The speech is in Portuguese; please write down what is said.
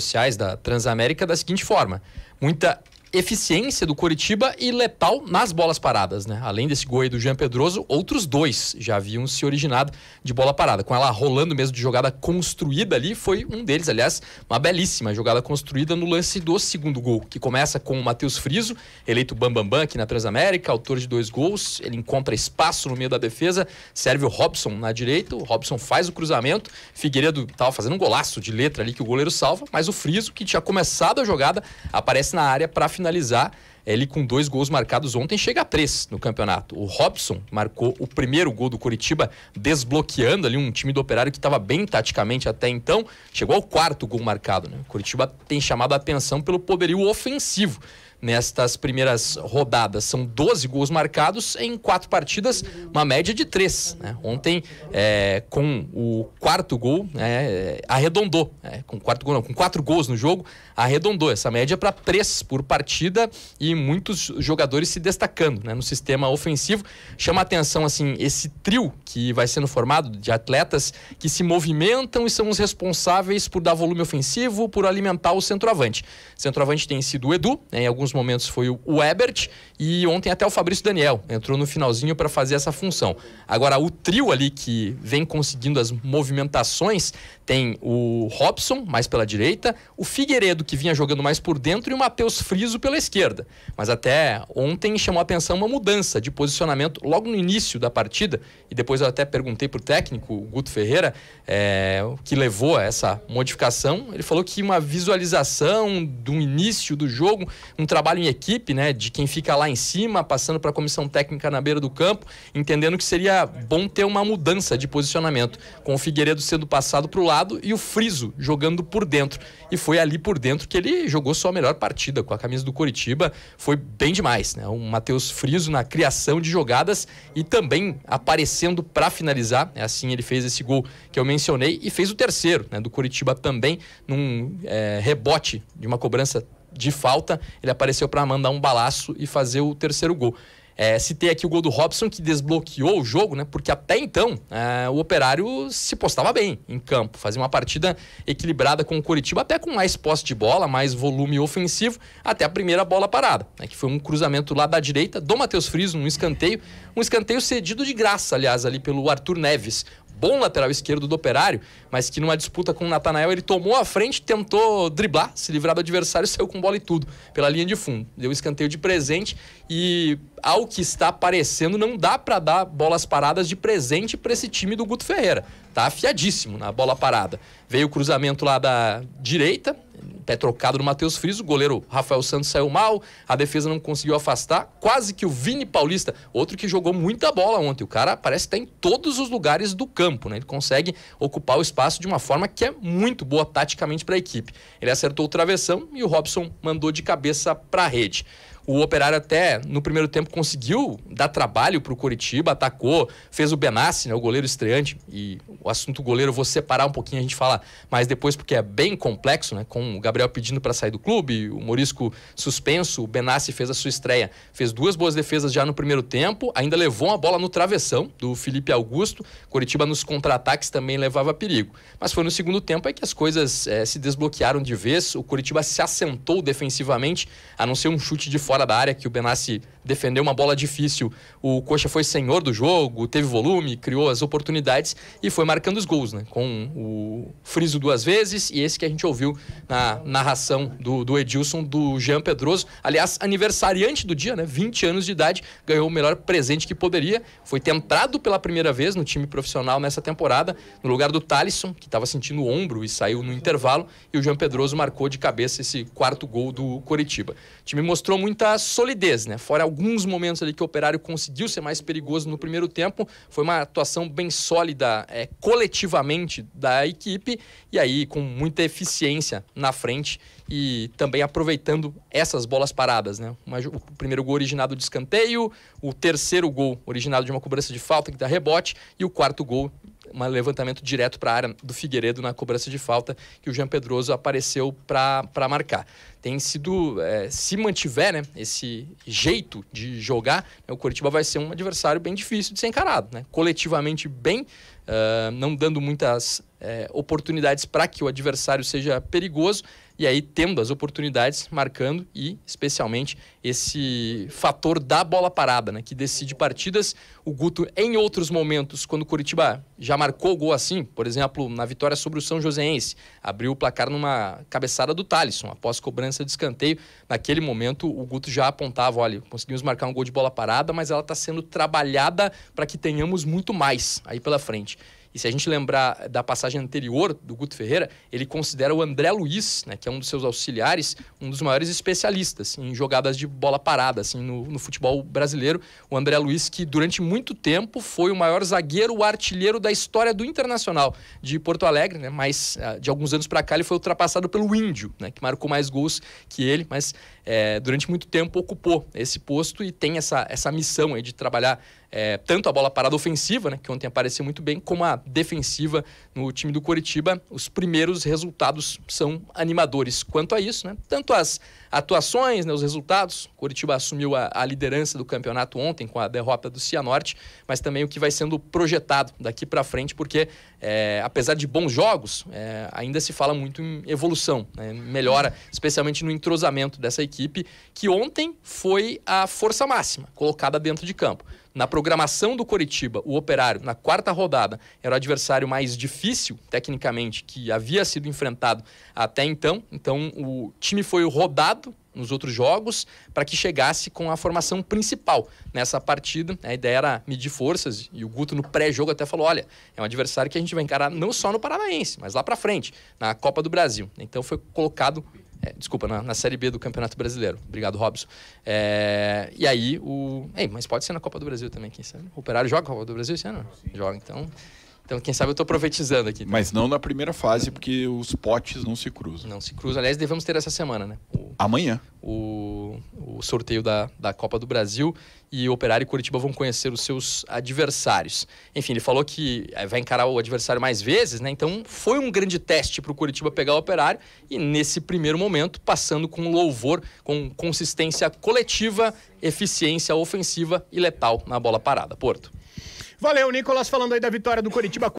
sociais da Transamérica da seguinte forma: muita eficiência do Coritiba e letal nas bolas paradas, né? Além desse gol aí do Jean Pedroso, outros dois já haviam se originado de bola parada. Com ela rolando mesmo de jogada construída ali, foi um deles, aliás, uma belíssima jogada construída no lance do segundo gol, que começa com o Matheus Friso, eleito Bambambam Bam Bam aqui na Transamérica, autor de dois gols, ele encontra espaço no meio da defesa, serve o Robson na direita, o Robson faz o cruzamento, Figueiredo tava fazendo um golaço de letra ali que o goleiro salva, mas o Friso, que tinha começado a jogada, aparece na área para finalizar finalizar, ele com dois gols marcados ontem chega a três no campeonato. O Robson marcou o primeiro gol do Curitiba, desbloqueando ali um time do Operário que estava bem taticamente até então. Chegou ao quarto gol marcado. Né? O Curitiba tem chamado a atenção pelo poderio ofensivo nestas primeiras rodadas. São 12 gols marcados em quatro partidas, uma média de três. Né? Ontem, é, com o quarto gol, é, arredondou. É, com não, com quatro gols no jogo, arredondou essa média para três por partida e muitos jogadores se destacando né, no sistema ofensivo. Chama atenção assim esse trio que vai sendo formado de atletas que se movimentam e são os responsáveis por dar volume ofensivo, por alimentar o centroavante. O centroavante tem sido o Edu, né, em alguns momentos foi o Ebert e ontem até o Fabrício Daniel entrou no finalzinho para fazer essa função. Agora o trio ali que vem conseguindo as movimentações tem o Robson mais pela direita, o Figueiredo que vinha jogando mais por dentro e o Matheus Friso pela esquerda. Mas até ontem chamou a atenção uma mudança de posicionamento logo no início da partida, e depois eu até perguntei para o técnico, o Guto Ferreira, é, o que levou a essa modificação. Ele falou que uma visualização do início do jogo, um trabalho em equipe, né, de quem fica lá em cima, passando para a comissão técnica na beira do campo, entendendo que seria bom ter uma mudança de posicionamento, com o Figueiredo sendo passado para o lado e o Friso jogando por dentro. E foi ali por dentro que ele jogou sua melhor partida com a camisa do Coritiba foi bem demais, né? O Matheus Friso na criação de jogadas e também aparecendo para finalizar. É assim ele fez esse gol que eu mencionei e fez o terceiro, né? Do Curitiba também num é, rebote de uma cobrança de falta, ele apareceu para mandar um balaço e fazer o terceiro gol. É, citei aqui o gol do Robson que desbloqueou o jogo, né? Porque até então é, o Operário se postava bem em campo, fazia uma partida equilibrada com o Curitiba, até com mais posse de bola, mais volume ofensivo, até a primeira bola parada, né? que foi um cruzamento lá da direita do Matheus Friso, um escanteio, um escanteio cedido de graça, aliás, ali pelo Arthur Neves bom lateral esquerdo do Operário, mas que numa disputa com o Natanael ele tomou a frente, tentou driblar, se livrar do adversário, saiu com bola e tudo pela linha de fundo. Deu escanteio de presente e ao que está aparecendo não dá para dar bolas paradas de presente para esse time do Guto Ferreira. Tá afiadíssimo na bola parada. Veio o cruzamento lá da direita, pé trocado no Matheus Friso, o goleiro Rafael Santos saiu mal, a defesa não conseguiu afastar, quase que o Vini Paulista, outro que jogou muita bola ontem, o cara parece estar em todos os lugares do campo, né? Ele consegue ocupar o espaço de uma forma que é muito boa taticamente para a equipe. Ele acertou o travessão e o Robson mandou de cabeça para a rede. O Operário até no primeiro tempo conseguiu dar trabalho para o Coritiba, atacou, fez o Benassi, né, o goleiro estreante. E o assunto goleiro vou separar um pouquinho, a gente fala mais depois porque é bem complexo, né? Com o Gabriel pedindo para sair do clube, o Morisco suspenso, o Benassi fez a sua estreia, fez duas boas defesas já no primeiro tempo, ainda levou uma bola no travessão do Felipe Augusto. Coritiba nos contra-ataques também levava perigo. Mas foi no segundo tempo é que as coisas é, se desbloquearam de vez. O Coritiba se assentou defensivamente, a não ser um chute de fora fora da área que o Benassi defendeu uma bola difícil. O Coxa foi senhor do jogo, teve volume, criou as oportunidades e foi marcando os gols, né? Com o Friso duas vezes e esse que a gente ouviu na narração do, do Edilson, do Jean Pedroso. Aliás, aniversariante do dia, né? 20 anos de idade, ganhou o melhor presente que poderia. Foi tentado pela primeira vez no time profissional nessa temporada, no lugar do Talisson, que estava sentindo o ombro e saiu no intervalo. E o Jean Pedroso marcou de cabeça esse quarto gol do Coritiba. O time mostrou muita muita solidez, né? Fora alguns momentos ali que o Operário conseguiu ser mais perigoso no primeiro tempo, foi uma atuação bem sólida é, coletivamente da equipe e aí com muita eficiência na frente e também aproveitando essas bolas paradas, né? o primeiro gol originado de escanteio, o terceiro gol originado de uma cobrança de falta que dá rebote e o quarto gol um levantamento direto para a área do Figueiredo na cobrança de falta que o Jean Pedroso apareceu para marcar. Tem sido, é, se mantiver né, esse jeito de jogar, né, o Coritiba vai ser um adversário bem difícil de ser encarado. Né? Coletivamente bem, uh, não dando muitas é, oportunidades para que o adversário seja perigoso, e aí tendo as oportunidades, marcando e especialmente esse fator da bola parada, né, que decide partidas. O Guto, em outros momentos, quando o Curitiba já marcou o gol assim, por exemplo, na vitória sobre o São Joséense, abriu o placar numa cabeçada do Talisson, após cobrança de escanteio. Naquele momento, o Guto já apontava: olha, conseguimos marcar um gol de bola parada, mas ela está sendo trabalhada para que tenhamos muito mais aí pela frente. E se a gente lembrar da passagem anterior do Guto Ferreira, ele considera o André Luiz, né, que é um dos seus auxiliares, um dos maiores especialistas em jogadas de bola parada assim, no, no futebol brasileiro. O André Luiz, que durante muito tempo foi o maior zagueiro artilheiro da história do Internacional de Porto Alegre, né, mas ah, de alguns anos para cá ele foi ultrapassado pelo Índio, né, que marcou mais gols que ele, mas é, durante muito tempo ocupou esse posto e tem essa, essa missão aí de trabalhar é, tanto a bola parada ofensiva, né, que ontem apareceu muito bem, como a defensiva no time do Curitiba. Os primeiros resultados são animadores. Quanto a isso, né, tanto as atuações, né, os resultados, Curitiba assumiu a, a, liderança do campeonato ontem com a derrota do Cianorte, mas também o que vai sendo projetado daqui para frente, porque é, apesar de bons jogos, é, ainda se fala muito em evolução, né, melhora, especialmente no entrosamento dessa equipe, que ontem foi a força máxima colocada dentro de campo. Na programação do Coritiba, o Operário, na quarta rodada, era o adversário mais difícil, tecnicamente, que havia sido enfrentado até então. Então, o time foi rodado nos outros jogos para que chegasse com a formação principal nessa partida. A ideia era medir forças e o Guto no pré-jogo até falou: olha, é um adversário que a gente vai encarar não só no Paranaense, mas lá para frente, na Copa do Brasil. Então foi colocado é, desculpa, na, na, Série B do Campeonato Brasileiro. Obrigado, Robson. É, e aí, o. Ei, mas pode ser na Copa do Brasil também, quem sabe? O Operário joga a Copa do Brasil esse ano? Sim. Joga, então. Então, quem sabe eu estou profetizando aqui. Tá? Mas não na primeira fase, porque os potes não se cruzam. Não se cruzam. Aliás, devemos ter essa semana, né? O Amanhã. O, o, sorteio da, da Copa do Brasil e Operário e Curitiba vão conhecer os seus adversários. Enfim, ele falou que eh, vai encarar o adversário mais vezes, né? Então foi um grande teste para o Curitiba pegar o Operário e nesse primeiro momento, passando com louvor, com consistência coletiva, eficiência ofensiva e letal na bola parada. Porto. Valeu, Nicolas, falando aí da vitória do Curitiba.